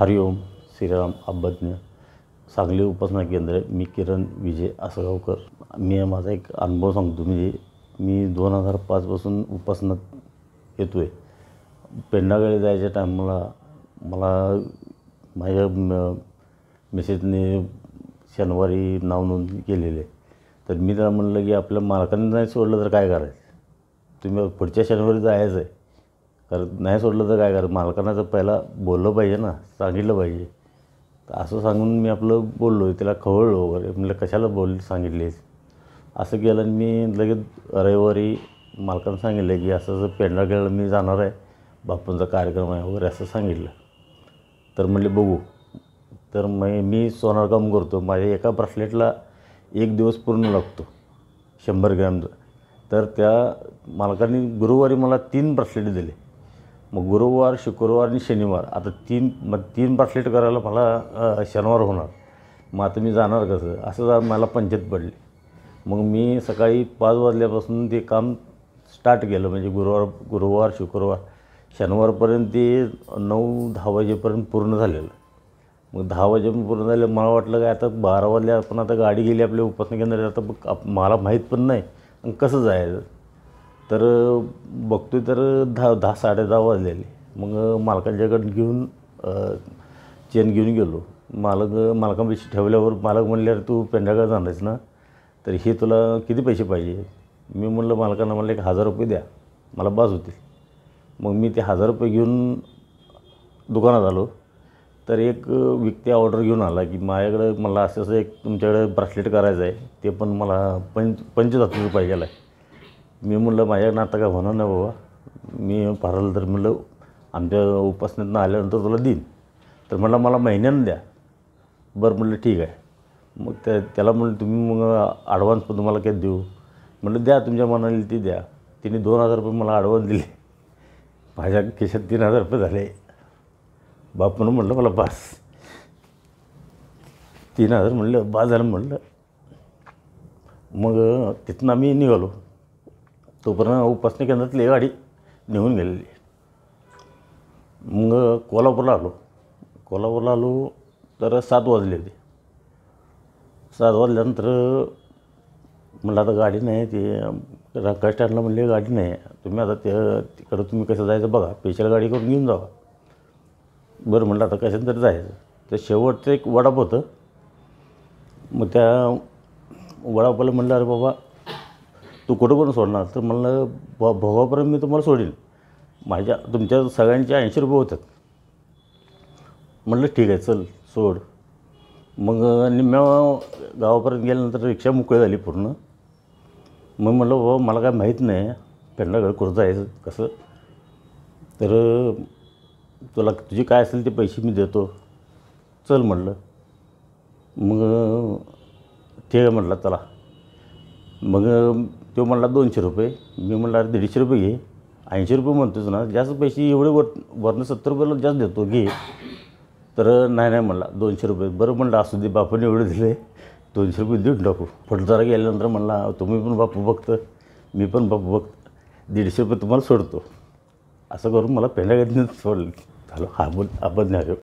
हरिओम श्रीराम अभज्ञ सांगली उपासना केंद्र मी किरण विजय आसगावकर मी माझा एक अनुभव सांगतो म्हणजे मी दोन हजार पाचपासून उपासनात येतो आहे पेंडाकडे जायच्या टायमाला मला माझ्या मेसेजने शनिवारी नाव नोंद केलेली आहे तर मी त्याला म्हणलं की आपल्या मालकांनी नाही सोडलं तर काय करायचं तुम्ही पुढच्या शनिवारी जायचं आहे कारण नाही सोडलं तर काय कारण मालकांना तर पहिला बोललं पाहिजे ना सांगितलं पाहिजे तर असं सांगून मी आपलं बोललो त्याला खवळलो वगैरे म्हणलं कशाला बोल सांगितले असं केलं आणि मी लगेच रविवारी मालकांना सांगितलं की असं असं पेंढाळगडला मी जाणार आहे बापूंचा कार्यक्रम आहे वगैरे असं सांगितलं तर म्हणले बघू तर मग मी सोनार काम करतो माझ्या एका ब्रासलेटला एक दिवस पूर्ण लागतो शंभर ग्रॅमचं तर त्या मालकांनी गुरुवारी मला तीन ब्रासलेट दिले मग गुरुवार शुक्रवार आणि शनिवार आता तीन मग तीन बाटलेट करायला मला शनिवार होणार मग आता मी जाणार कसं असं जा मला पंचायत पडले मग मी सकाळी पाच वाजल्यापासून ते काम स्टार्ट केलं म्हणजे गुरुवार गुरुवार शुक्रवार शनिवारपर्यंत ते नऊ दहा वाजेपर्यंत पूर्ण झालेलं मग दहा वाजेपर्यंत पूर्ण झालं मला वाटलं काय आता बारा वाजल्या आपण आता गाडी गेली आपल्या उपासना केंद्रात आता मला माहीत पण नाही कसं जायचं तर बघतोय तर दहा दहा साडे दहा वाजलेले मग मालकांच्याकडं घेऊन चेन घेऊन गेलो मालक मालकांपेक्षा ठेवल्यावर मालक म्हणल्यावर तू तू जाणार आहेस ना तर हे तुला किती पैसे पाहिजे मी म्हणलं मालकांना म्हणलं एक हजार रुपये द्या मला बाज होतील मग मी ते हजार रुपये घेऊन दुकानात आलो तर एक व्यक्ती ऑर्डर घेऊन आला की माझ्याकडं मला असं असं एक तुमच्याकडे ब्रासलेट करायचं आहे ते पण मला पंच रुपये पाहिजे आहे मी म्हणलं माझ्या नाटका होणार नाही बाबा मी फारलं तर म्हणलं आमच्या उपासनेतनं आल्यानंतर तुला देईन तर म्हणलं मला महिन्यानं द्या बरं म्हणलं ठीक आहे मग त्या त्याला म्हणलं तुम्ही मग ॲडव्हान्स पण तुम्हाला काय देऊ म्हणलं द्या तुमच्या मनाली ती द्या तिने दोन हजार रुपये मला ॲडव्हान्स दिले माझ्या केशात तीन हजार रुपये झाले बाप म्हणून म्हटलं मला बास तीन हजार म्हणलं बास झालं म्हटलं मग तिथनं आम्ही निघालो तोपर्यंत उपासना केंद्रातली गाडी नेऊन गेलेली मग कोल्हापूरला आलो कोल्हापूरला आलो तर सात वाजले होते सात वाजल्यानंतर म्हटलं आता गाडी नाही ते रंकाळ स्टँडला म्हणले गाडी नाही तुम्ही आता त्या तिकडं तुम्ही कसं जायचं बघा स्पेशल गाडी करून घेऊन जावा बरं म्हटलं आता कसं तरी जायचं तर शेवटचं एक वडाप होतं मग त्या वडापाला म्हटलं अरे बाबा तू कुठं पण सोडणार तर म्हणलं ब भोगापर्यंत मी तुम्हाला सोडेल माझ्या तुमच्या सगळ्यांचे ऐंशी रुपये होतात म्हटलं ठीक आहे चल सोड मग निम्म्या गावापर्यंत गेल्यानंतर रिक्षा मुकळी झाली पूर्ण मग म्हटलं बाबा मला काय माहीत नाही पेंढागड कुर्ता आहे कसं तर तुला तुझी काय असेल ते पैसे मी देतो चल म्हटलं मग ठीक आहे म्हटलं चला मग तो म्हणला दोनशे रुपये मी म्हणला दीडशे रुपये घे ऐंशी रुपये म्हणतोच ना जास्त पैसे एवढे वर वरनं सत्तर रुपयाला जास्त देतो घे तर नाही नाही म्हणला दोनशे रुपये बरं म्हणलं असू दे बापूने एवढे दिले दोनशे रुपये देऊन टाकू फटदारा गेल्यानंतर म्हणला तुम्ही पण बापू बघतं मी पण बापू बघ दीडशे रुपये तुम्हाला सोडतो असं करून मला पहिल्या सोडलं झालं हा बोल आपण नाही